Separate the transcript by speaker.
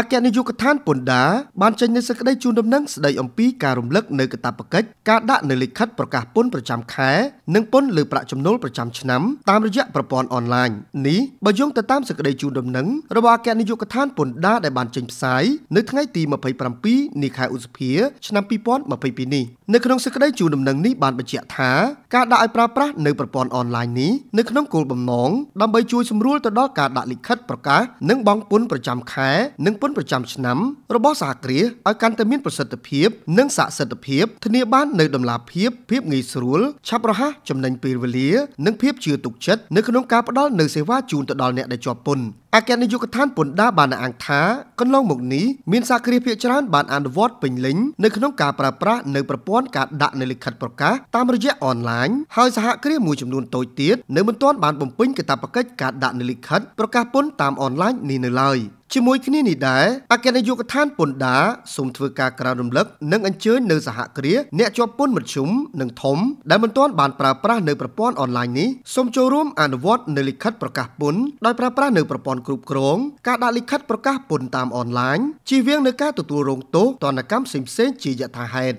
Speaker 1: អគ្គនាយកដ្ឋានពន្ធដារបានចេញនូវសេចក្តីជូនដំណឹងស្តីអំពីការរំលឹកនៅកាតព្វកិច្ចការដាក់នៅលិខិតប្រកាសពន្ធប្រចាំខែនិងពន្ធលើប្រាក់ចំណូលប្រចាំឆ្នាំតាមរយៈប្រព័ន្ធអនឡាញនេះបើយោងទៅតាមសេចក្តីជូនដំណឹងរបស់អគ្គនាយកដ្ឋានពន្ធដារដែលបានចេញផ្សាយនៅថ្ងៃទី27នៃខែឧសភាឆ្នាំ2022នេះនៅក្នុងសេចក្តីជូនដំណឹងនេះបានបញ្ជាក់ថា ការដាក់ឲ្យប្រើប្រាស់នៅប្រព័ន្ធអនឡាញនេះនៅក្នុងគោលបំណងដើម្បីជួយសម្រួលទៅដល់ការដាក់លិខិតប្រកាសនិងបង់ពន្ធប្រចាំខែនិងពន្ធន្ធប្រចាំឆ្នាំរបស់សហគ្រាសឲ្យកាន់តែមានប្រសិទ្ធភាពនិងស័ក្តិសិទ្ធិភាពធានាបាននូវដំណាភាព ភាពងាយស្រួលឆាប់រហ័សចំណេញពេលវេលានិងភាពជឿទុកចិត្តនៅក្នុងការផ្ដល់នូវសេវាជូនទៅដល់អ្នកដែលជាប់ពន្ធអគ្គនាយកដ្ឋានពន្ធដារបានអង្គថាកន្លងមកនេះមានសាគ្រាភាគច្រើនបានអនុវត្តពេញលេញនៅក្នុងការប្រើប្រាស់នៅប្រព័ន្ធការដាក់នៅលិខិតប្រកាសតាមរយៈអនឡាញហើយសហគ្រាមួយចំនួនតូចទៀតនៅមិនទាន់បានបំពេញកាតព្វកិច្ចការដាក់នៅលិខិតប្រកាសពន្ធតាមអនឡាញនេះនៅឡើយជាមួយគ្នានេះដែរអគ្គនាយកដ្ឋានពន្ធដារសូមធ្វើការក្រើនរំលឹកនិងអញ្ជើញនៅសហគ្រាសអ្នកជាប់ពន្ធមធ្យមនិងធំដែលមិនទាន់បានប្រើប្រាស់នៅប្រព័ន្ធអនឡាញនេះសូមចូលរួមអនុវត្តនៅលិខិតប្រកាសពន្ធដោយប្រើប្រាស់នៅប្រព័ន្ធន់គ្រប់គ្រង ការដាក់លិខិតប្រកាសពន្ធតាមអនឡាញជៀសវាងនឹងការទទួលរងទោសទណ្ឌកម្មផ្សេងៗជាយថាហេតុ